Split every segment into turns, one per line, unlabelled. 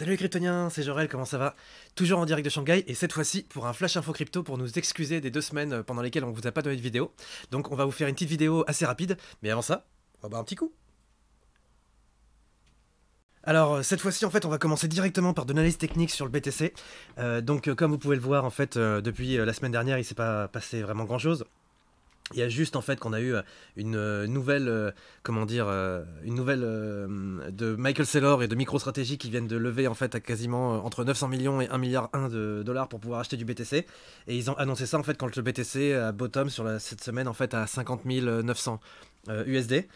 Salut les cryptoniens, c'est Jorel, comment ça va Toujours en direct de Shanghai et cette fois-ci pour un flash info crypto pour nous excuser des deux semaines euh, pendant lesquelles on vous a pas donné de vidéo. Donc on va vous faire une petite vidéo assez rapide, mais avant ça, on va boire un petit coup. Alors euh, cette fois-ci en fait on va commencer directement par de l'analyse technique sur le BTC. Euh, donc comme vous pouvez le voir en fait depuis la semaine dernière il s'est pas passé vraiment grand chose. Il y a juste en fait qu'on a eu euh, euh, euh, une nouvelle, comment dire, une nouvelle de Michael Saylor et de MicroStrategy qui viennent de lever en fait à quasiment entre 900 millions et 1 milliard 1 de dollars pour pouvoir acheter du BTC. Et ils ont annoncé ça en fait quand le BTC a bottom sur la, cette semaine en fait à 50 900 USD.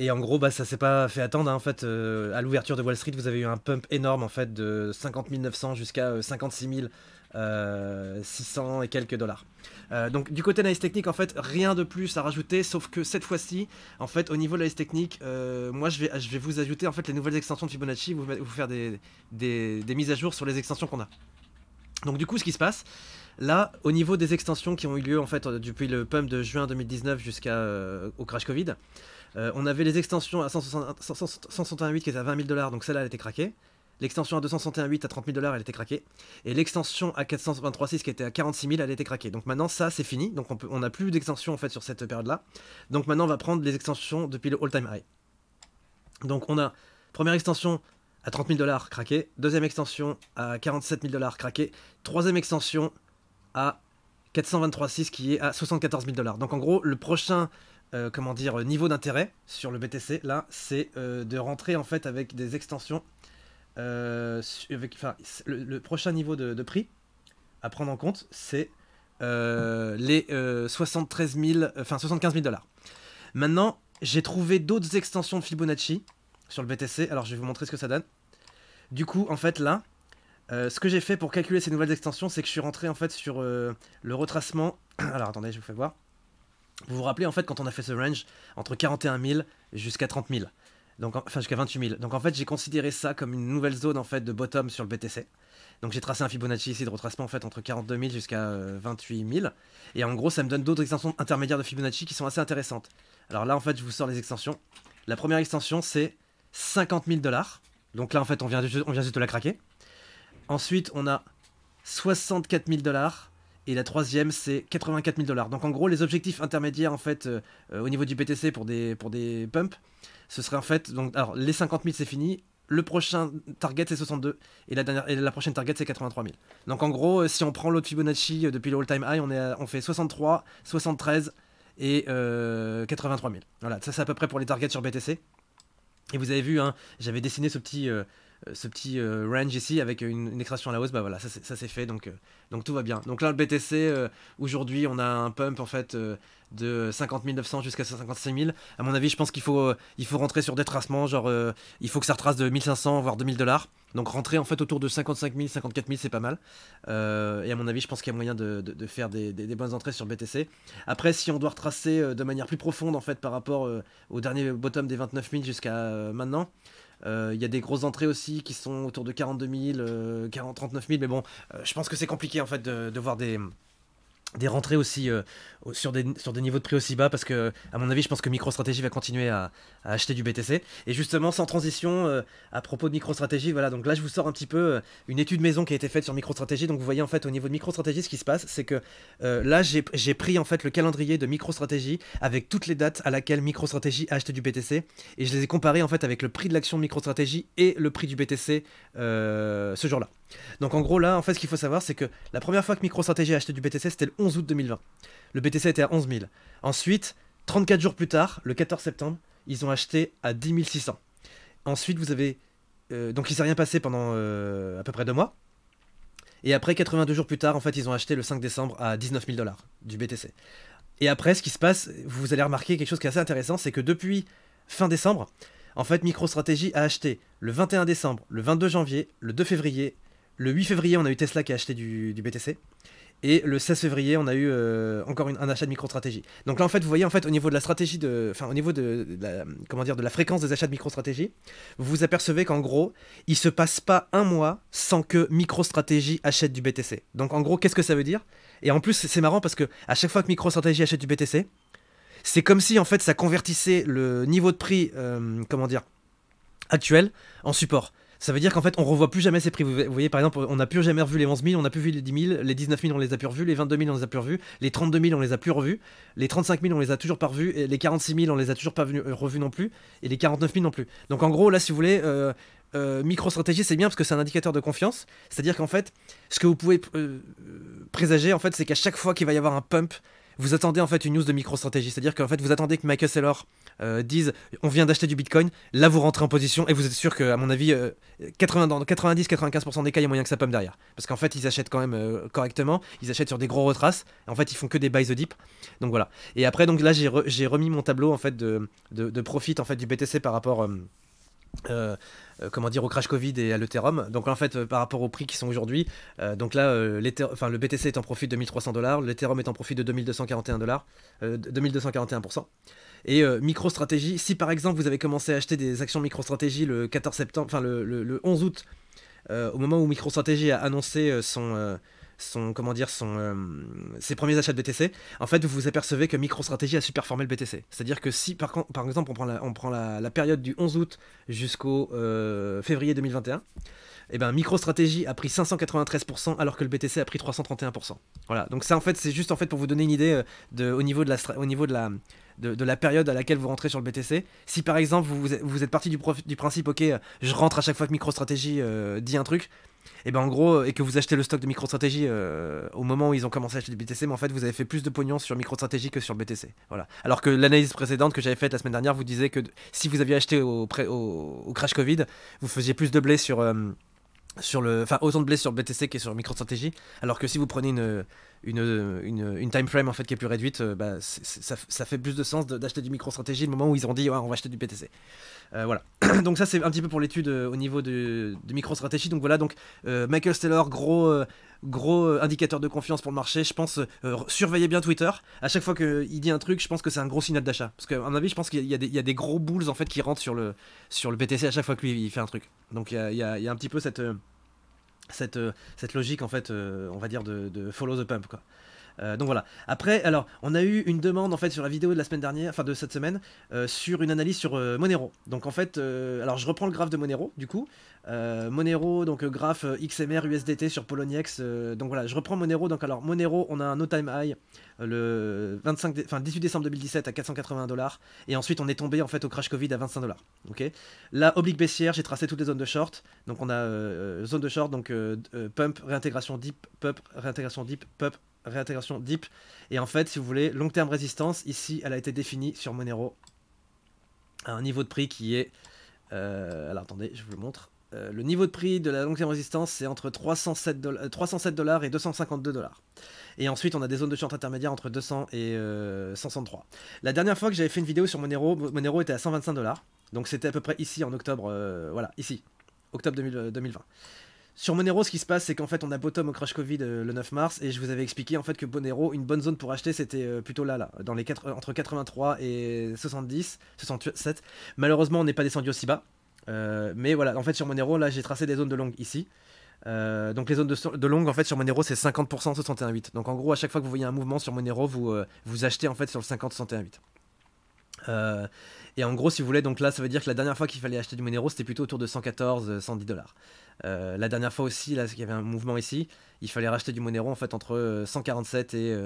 Et en gros, bah, ça s'est pas fait attendre. Hein, en fait, à l'ouverture de Wall Street, vous avez eu un pump énorme en fait de 50 900 jusqu'à 56 000 600 euh, et quelques dollars. Euh, donc du côté de technique, en fait, rien de plus à rajouter, sauf que cette fois-ci, en fait, au niveau de l'analyse technique, euh, moi je vais, vous ajouter en fait les nouvelles extensions de Fibonacci, vous, vous faire des, mises à jour sur les extensions qu'on a. Donc du coup, ce qui se passe, là, au niveau des extensions qui ont eu lieu en fait depuis le pump de juin 2019 jusqu'au crash Covid, on avait les extensions à 168 qui étaient à 20 000 dollars, donc celle-là elle était craquée. L'extension à 261.8 à 30 000 dollars, elle était craquée. Et l'extension à 423.6 qui était à 46 000, elle était craquée. Donc maintenant, ça, c'est fini. Donc on n'a plus d'extension en fait sur cette période-là. Donc maintenant, on va prendre les extensions depuis le all-time high. Donc on a première extension à 30 000 dollars craquée, deuxième extension à 47 000 dollars craquée, troisième extension à 423.6 qui est à 74 000 dollars. Donc en gros, le prochain euh, comment dire niveau d'intérêt sur le BTC là, c'est euh, de rentrer en fait avec des extensions euh, le, prochain niveau de, prix à prendre en compte, c'est euh, les 73 euh, enfin 75 000 dollars. Maintenant, j'ai trouvé d'autres extensions de Fibonacci sur le BTC. Alors, je vais vous montrer ce que ça donne. Du coup, en fait, là, ce que j'ai fait pour calculer ces nouvelles extensions, c'est que je suis rentré en fait sur le retracement. Alors, attendez, je vous fais voir. Vous vous rappelez en fait quand on a fait ce range entre 41 000 jusqu'à 30 000 donc enfin jusqu'à 28 000. Donc en fait, j'ai considéré ça comme une nouvelle zone en fait de bottom sur le BTC. Donc j'ai tracé un Fibonacci ici de retracement en fait entre 42 000 jusqu'à 28 euh, 000. Et en gros, ça me donne d'autres extensions intermédiaires de Fibonacci qui sont assez intéressantes. Alors là, en fait, je vous sors les extensions. La première extension, c'est 50 000 dollars. Donc là, en fait, on vient, juste, on vient juste de la craquer. Ensuite, on a 64 000 dollars. Et la troisième, c'est 84 000 dollars. Donc en gros, les objectifs intermédiaires en fait euh, euh, au niveau du BTC pour des, pour des pumps, ce serait en fait, donc, alors les 50 000 c'est fini, le prochain target c'est 62 et la, dernière, et la prochaine target c'est 83 000. Donc en gros, euh, si on prend l'autre Fibonacci depuis le all-time high, on, est on fait 63, 73 et euh, 83 000. Voilà, ça c'est à peu près pour les targets sur BTC. Et vous avez vu, hein, j'avais dessiné ce petit, ce petit euh, range ici avec une, extraction à la hausse, bah voilà, ça c'est fait, donc, euh, donc tout va bien. Donc là, le BTC, euh, aujourd'hui, on a un pump en fait de 50 900 jusqu'à 55 000. À mon avis, je pense qu'il faut, il faut rentrer sur des tracements, genre il faut que ça retrace de 1500 voire 2000 dollars. Donc rentrer en fait autour de 55 000, 54 000, c'est pas mal. et à mon avis, je pense qu'il y a moyen de, faire des, bonnes entrées sur BTC. Après, si on doit retracer de manière plus profonde en fait par rapport au dernier bottom des 29 000 jusqu'à maintenant, euh, il y a des grosses entrées aussi qui sont autour de 42 000, 39 000. Mais bon, euh, je pense que c'est compliqué en fait de voir des des rentrées aussi euh, sur, des, sur des niveaux de prix aussi bas parce que à mon avis je pense que MicroStrategy va continuer à, acheter du BTC et justement sans transition euh, à propos de MicroStrategy voilà donc là je vous sors un petit peu euh, une étude maison qui a été faite sur MicroStrategy donc vous voyez en fait au niveau de MicroStrategy ce qui se passe c'est que là j'ai pris en fait le calendrier de MicroStrategy avec toutes les dates à laquelle MicroStrategy a acheté du BTC et je les ai comparées en fait avec le prix de l'action de MicroStratégie et le prix du BTC ce jour-là donc en gros là, en fait ce qu'il faut savoir c'est que la première fois que MicroStrategy a acheté du BTC c'était le 11 août 2020. Le BTC était à 11 000. Ensuite, 34 jours plus tard, le 14 septembre, ils ont acheté à 10 600. Ensuite vous avez... Euh, donc il s'est rien passé pendant euh, à peu près deux mois. Et après 82 jours plus tard, en fait ils ont acheté le 5 décembre à 19 000 dollars du BTC. Et après ce qui se passe, vous allez remarquer quelque chose qui est assez intéressant, c'est que depuis fin décembre, en fait MicroStrategy a acheté le 21 décembre, le 22 janvier, le 2 février, le 8 février, on a eu Tesla qui a acheté du, BTC. Et le 16 février, on a eu euh, encore une, un achat de MicroStratégie. Donc là, en fait, vous voyez, en fait, au niveau de la stratégie de, enfin, au niveau de, la, comment dire, de la fréquence des achats de MicroStratégie, vous vous apercevez qu'en gros, il se passe pas un mois sans que MicroStratégie achète du BTC. Donc en gros, qu'est-ce que ça veut dire Et en plus, c'est marrant parce que à chaque fois que MicroStratégie achète du BTC, c'est comme si en fait, ça convertissait le niveau de prix, euh, comment dire, actuel en support. Ça veut dire qu'en fait, on revoit plus jamais ces prix. Vous voyez, par exemple, on n'a plus jamais revu les 11 000, on n'a plus vu les 10 000, les 19 000, on les a plus revus, les 22 000, on les a plus revus, les 32 000, on les a plus revus, les 35 000, on les a toujours pas revus, et les 46 000, on les a toujours pas euh, revus non plus, et les 49 000 non plus. Donc en gros, là, si vous voulez, euh, euh, micro-stratégie, c'est bien parce que c'est un indicateur de confiance. C'est-à-dire qu'en fait, ce que vous pouvez présager, en fait, c'est qu'à chaque fois qu'il va y avoir un pump, vous attendez en fait une news de micro stratégie, c'est-à-dire qu'en fait vous attendez que Michael Saylor euh, dise on vient d'acheter du Bitcoin, là vous rentrez en position et vous êtes sûr que à mon avis 90-95% euh, des cas il y a moyen que ça pomme derrière, parce qu'en fait ils achètent quand même euh, correctement, ils achètent sur des gros retraces, en fait ils font que des buys the dip, donc voilà. Et après donc là j'ai remis mon tableau en fait de, profit en fait du BTC par rapport euh, comment dire, au crash Covid et à l'Ethereum. Donc en fait, euh, par rapport aux prix qui sont aujourd'hui, euh, donc là, le BTC est en profit de 1300 dollars, l'Ethereum est en profit de 2241 dollars, 2241%. Et MicroStrategy, si par exemple vous avez commencé à acheter des actions MicroStrategy le 14 septembre, enfin le, le 11 août, au moment où MicroStrategy a annoncé son son comment dire, son, euh, ses premiers achats de BTC, en fait, vous vous apercevez que MicroStrategy a superformé le BTC. C'est-à-dire que si, par, par exemple, on prend, la, on prend la, période du 11 août jusqu'au euh, février 2021, et eh ben MicroStrategy a pris 593% alors que le BTC a pris 331%. Voilà, donc ça en fait c'est juste en fait pour vous donner une idée euh, de, au niveau de la au niveau de la de, la période à laquelle vous rentrez sur le BTC. Si par exemple vous, vous êtes parti du, du principe ok je rentre à chaque fois que MicroStrategy dit un truc, et eh ben en gros, euh, et que vous achetez le stock de micro stratégie euh, au moment où ils ont commencé à acheter des BTC, mais en fait vous avez fait plus de pognon sur MicroStrategy que sur BTC. Voilà. Alors que l'analyse précédente que j'avais faite la semaine dernière vous disait que si vous aviez acheté au, au, crash Covid, vous faisiez plus de blé sur, euh, sur le, enfin autant de blés sur BTC est sur micro stratégie alors que si vous prenez une, une, une, time frame en fait qui est plus réduite, euh, bah, ça, fait plus de sens d'acheter du micro stratégie le moment où ils ont dit on va acheter du BTC. Euh, voilà. donc ça c'est un petit peu pour l'étude euh, au niveau de, micro stratégie Donc voilà donc Michael Steller gros gros euh, indicateur de confiance pour le marché. Je pense, euh, surveillez bien Twitter. À chaque fois qu'il dit un truc, je pense que c'est un gros signal d'achat. Parce qu'à mon avis, je pense qu'il y, a des gros boules en fait qui rentrent sur le, sur le BTC à chaque fois que lui il fait un truc. Donc il y a, un petit peu cette, euh, cette, logique en fait, on va dire, de, de follow the pump quoi. Euh, donc voilà. Après, alors, on a eu une demande en fait sur la vidéo de la semaine dernière, enfin de cette semaine, euh, sur une analyse sur euh, Monero. Donc en fait, alors je reprends le graphe de Monero, du coup. Monero, donc graphe XMR USDT sur Poloniex. donc voilà, je reprends Monero. Donc alors, Monero, on a un no-time high le 25 18 décembre 2017 à 480 dollars. Et ensuite, on est tombé en fait au crash Covid à 25 dollars. ok Là, oblique baissière, j'ai tracé toutes les zones de short. Donc on a zone de short, donc pump, réintégration deep, pump, réintégration deep, pump, réintégration deep. Et en fait, si vous voulez, long terme résistance, ici, elle a été définie sur Monero à un niveau de prix qui est... Euh, alors attendez, je vous le montre. Euh, le niveau de prix de la long terme résistance, c'est entre 307 euh, dollars 307 et 252 dollars. Et ensuite, on a des zones de chante intermédiaire entre 200 et 163. Euh, la dernière fois que j'avais fait une vidéo sur Monero, Monero était à 125 dollars. Donc c'était à peu près ici en octobre, voilà, ici, octobre 2020. Sur Monero, ce qui se passe, c'est qu'en fait, on a bottom au crash Covid euh, le 9 mars, et je vous avais expliqué en fait que Monero, une bonne zone pour acheter, c'était euh, plutôt là, là, dans les entre 83 et 70, 67. Malheureusement, on n'est pas descendu aussi bas, euh, mais voilà, en fait, sur Monero, là, j'ai tracé des zones de longue ici. donc les zones de, longue, en fait, sur Monero, c'est 50% 61,8. Donc en gros, à chaque fois que vous voyez un mouvement sur Monero, vous, vous achetez en fait sur le 50 61,8. Euh, et en gros, si vous voulez, donc là, ça veut dire que la dernière fois qu'il fallait acheter du Monero, c'était plutôt autour de 114, 110 euh, dollars. Euh, la dernière fois aussi, là, il y avait un mouvement ici, il fallait racheter du Monero en fait entre 147 et,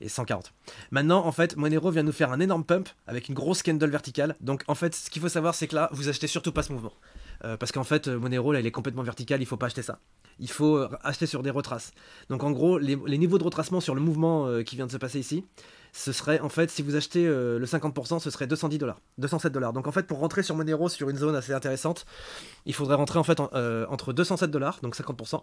et, 140. Maintenant, en fait, Monero vient nous faire un énorme pump avec une grosse candle verticale. Donc, en fait, ce qu'il faut savoir, c'est que là, vous achetez surtout pas ce mouvement. parce qu'en fait, Monero, là, il est complètement vertical, il faut pas acheter ça il faut euh, acheter sur des retraces. Donc en gros, les, niveaux de retracement sur le mouvement euh, qui vient de se passer ici, ce serait en fait, si vous achetez euh, le 50%, ce serait 210 dollars, 207 dollars. Donc en fait, pour rentrer sur Monero sur une zone assez intéressante, il faudrait rentrer en fait entre 207 dollars, donc 50%,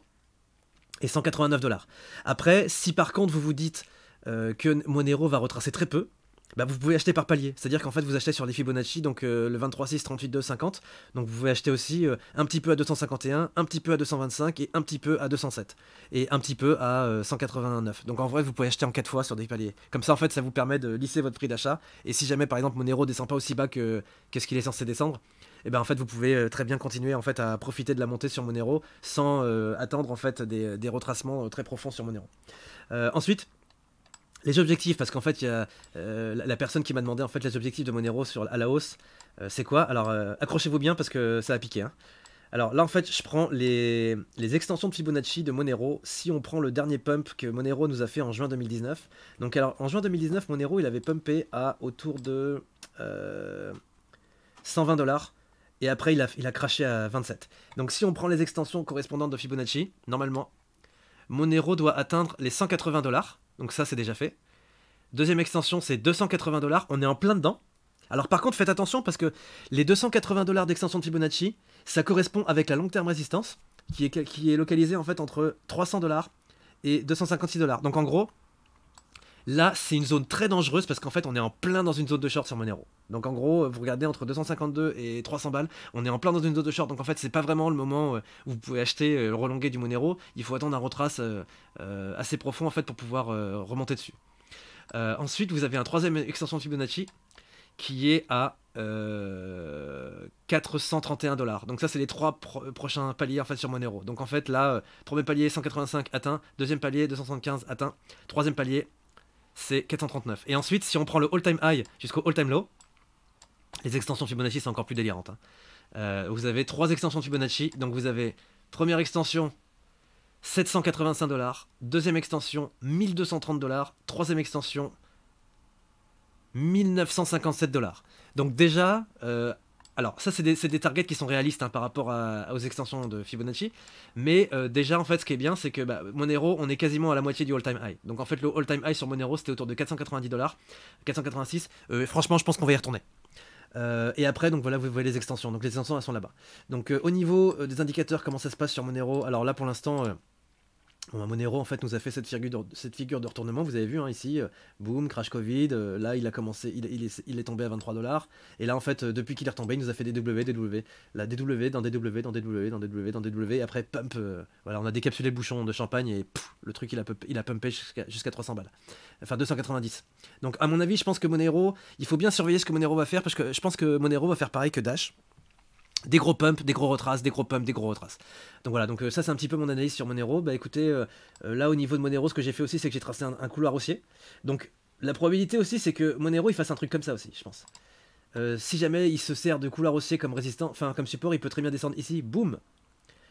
et 189 dollars. Après, si par contre vous vous dites que Monero va retracer très peu, bah, vous pouvez acheter par palier. C'est-à-dire qu'en fait, vous achetez sur les Fibonacci, donc euh, le 23, 6, 38, 2, 50. Donc vous pouvez acheter aussi euh, un petit peu à 251, un petit peu à 225 et un petit peu à 207. Et un petit peu à 189. Euh, donc en vrai, vous pouvez acheter en 4 fois sur des paliers. Comme ça, en fait, ça vous permet de lisser votre prix d'achat. Et si jamais, par exemple, Monero descend pas aussi bas que, quest ce qu'il est censé descendre, et eh ben en fait vous pouvez très bien continuer en fait à profiter de la montée sur Monero sans attendre en fait des, des retracements très profonds sur Monero. ensuite, les objectifs, parce qu'en fait, il y a euh, la, personne qui m'a demandé en fait les objectifs de Monero sur, à la hausse, euh, c'est quoi Alors euh, accrochez-vous bien parce que ça a piqué. Hein. Alors là, en fait, je prends les, extensions de Fibonacci de Monero si on prend le dernier pump que Monero nous a fait en juin 2019. Donc alors, en juin 2019, Monero, il avait pumpé à autour de 120 dollars. Et après, il a, il a craché à 27. Donc si on prend les extensions correspondantes de Fibonacci, normalement, Monero doit atteindre les 180 dollars. Donc ça, c'est déjà fait. Deuxième extension, c'est 280 dollars. On est en plein dedans. Alors par contre, faites attention parce que les 280 dollars d'extension de Fibonacci, ça correspond avec la long terme résistance qui est, qui est localisée en fait entre 300 dollars et 256 dollars. Donc en gros, Là, c'est une zone très dangereuse parce qu'en fait, on est en plein dans une zone de short sur Monero. Donc en gros, vous regardez entre 252 et 300 balles, on est en plein dans une zone de short. Donc en fait, c'est pas vraiment le moment euh, où vous pouvez acheter euh, le relongué du Monero. Il faut attendre un retrace euh, assez profond en fait pour pouvoir remonter dessus. ensuite, vous avez un troisième extension de Fibonacci qui est à 431 dollars. Donc ça, c'est les trois prochains paliers en fait sur Monero. Donc en fait, là, premier palier 185 atteint, deuxième palier 275 atteint, troisième palier c'est 439. Et ensuite, si on prend le all-time high jusqu'au all-time low, les extensions Fibonacci, c'est encore plus délirante. Hein. Euh, vous avez trois extensions Fibonacci. Donc vous avez première extension 785 dollars, deuxième extension 1230 dollars, troisième extension 1957 dollars. Donc déjà, euh, alors ça c'est des, des, targets qui sont réalistes hein, par rapport aux extensions de Fibonacci, mais euh, déjà en fait ce qui est bien c'est que bah, Monero on est quasiment à la moitié du all-time high. Donc en fait le all-time high sur Monero c'était autour de 490 dollars, 486. Euh, franchement je pense qu'on va y retourner. Euh, et après, donc voilà, vous voyez les extensions. Donc les extensions, elles sont là-bas. Donc au niveau des indicateurs, comment ça se passe sur Monero Alors là, pour l'instant, bah, Monero en fait nous a fait cette figure de, retournement, vous avez vu hein, ici, euh, boom, crash Covid, euh, là il a commencé, il, est, tombé à 23 dollars, et là en fait euh, depuis qu'il est retombé il nous a fait des W, des W, la DW dans DW, dans DW, dans DW, dans DW, et après pump, voilà on a décapsulé le bouchon de champagne et le truc il a, il a pumpé jusqu'à 300 balles, enfin 290. Donc à mon avis je pense que Monero, il faut bien surveiller ce que Monero va faire parce que je pense que Monero va faire pareil que Dash des gros pumps, des gros retraces, des gros pumps, des gros retraces. Donc voilà, donc euh, ça c'est un petit peu mon analyse sur Monero. Bah écoutez, euh, euh, là au niveau de Monero, ce que j'ai fait aussi, c'est que j'ai tracé un, couloir haussier. Donc la probabilité aussi, c'est que Monero il fasse un truc comme ça aussi, je pense. si jamais il se sert de couloir haussier comme résistant, enfin comme support, il peut très bien descendre ici, boum,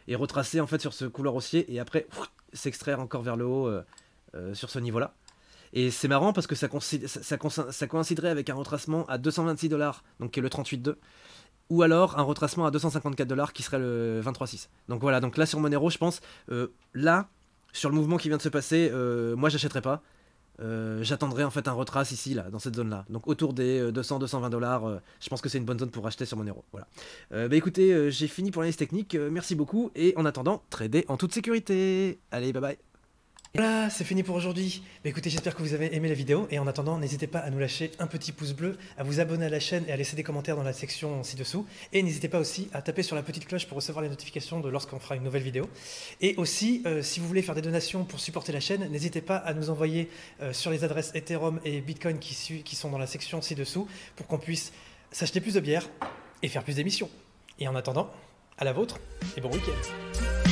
et retracer en fait sur ce couloir haussier et après s'extraire encore vers le haut sur ce niveau-là. Et c'est marrant parce que ça, coïnciderait avec un retracement à 226 dollars, donc qui est le 38.2 ou alors un retracement à 254 dollars qui serait le 23.6. Donc voilà, donc là sur Monero, je pense, euh, là, sur le mouvement qui vient de se passer, euh, moi j'achèterai pas. Euh, J'attendrai en fait un retrace ici, là, dans cette zone-là. Donc autour des 200-220 dollars, je pense que c'est une bonne zone pour acheter sur Monero. Voilà. bah écoutez, j'ai fini pour l'analyse technique. merci beaucoup et en attendant, tradez en toute sécurité. Allez, bye bye. Voilà, c'est fini pour aujourd'hui. écoutez, j'espère que vous avez aimé la vidéo et en attendant, n'hésitez pas à nous lâcher un petit pouce bleu, à vous abonner à la chaîne et à laisser des commentaires dans la section ci-dessous. Et n'hésitez pas aussi à taper sur la petite cloche pour recevoir les notifications de lorsqu'on fera une nouvelle vidéo. Et aussi, euh, si vous voulez faire des donations pour supporter la chaîne, n'hésitez pas à nous envoyer euh, sur les adresses Ethereum et Bitcoin qui, qui sont dans la section ci-dessous pour qu'on puisse s'acheter plus de bière et faire plus d'émissions. Et en attendant, à la vôtre et bon week-end.